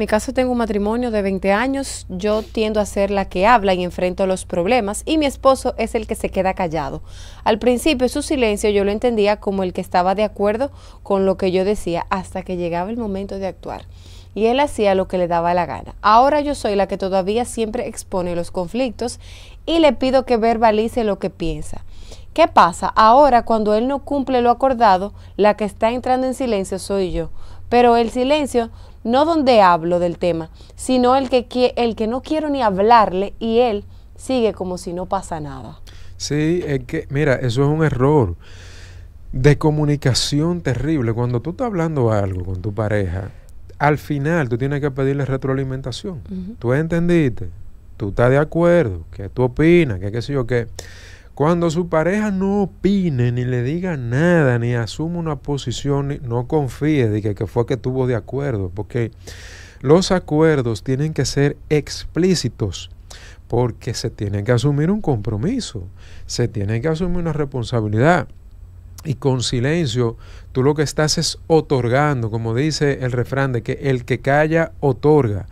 En mi caso tengo un matrimonio de 20 años, yo tiendo a ser la que habla y enfrento los problemas y mi esposo es el que se queda callado. Al principio su silencio yo lo entendía como el que estaba de acuerdo con lo que yo decía hasta que llegaba el momento de actuar y él hacía lo que le daba la gana. Ahora yo soy la que todavía siempre expone los conflictos y le pido que verbalice lo que piensa. ¿Qué pasa? Ahora cuando él no cumple lo acordado, la que está entrando en silencio soy yo. Pero el silencio no donde hablo del tema, sino el que, el que no quiero ni hablarle y él sigue como si no pasa nada. Sí, es que, mira, eso es un error de comunicación terrible. Cuando tú estás hablando algo con tu pareja, al final tú tienes que pedirle retroalimentación. Tú entendiste, tú estás de acuerdo, que tú opinas, que qué sé yo qué. Cuando su pareja no opine, ni le diga nada, ni asuma una posición, no confíe de que, que fue que tuvo de acuerdo, porque los acuerdos tienen que ser explícitos porque se tiene que asumir un compromiso, se tiene que asumir una responsabilidad. Y con silencio, tú lo que estás es otorgando, como dice el refrán de que el que calla otorga,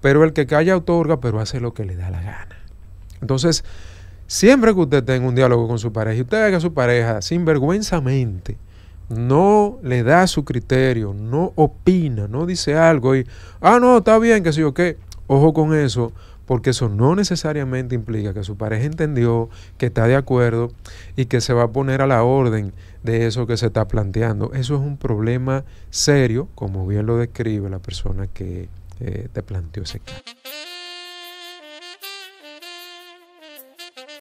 pero el que calla otorga, pero hace lo que le da la gana. Entonces, Siempre que usted tenga un diálogo con su pareja y usted ve que su pareja sinvergüenzamente no le da su criterio, no opina, no dice algo y, ah, no, está bien, que sí o qué, ojo con eso, porque eso no necesariamente implica que su pareja entendió, que está de acuerdo y que se va a poner a la orden de eso que se está planteando. Eso es un problema serio, como bien lo describe la persona que eh, te planteó ese caso.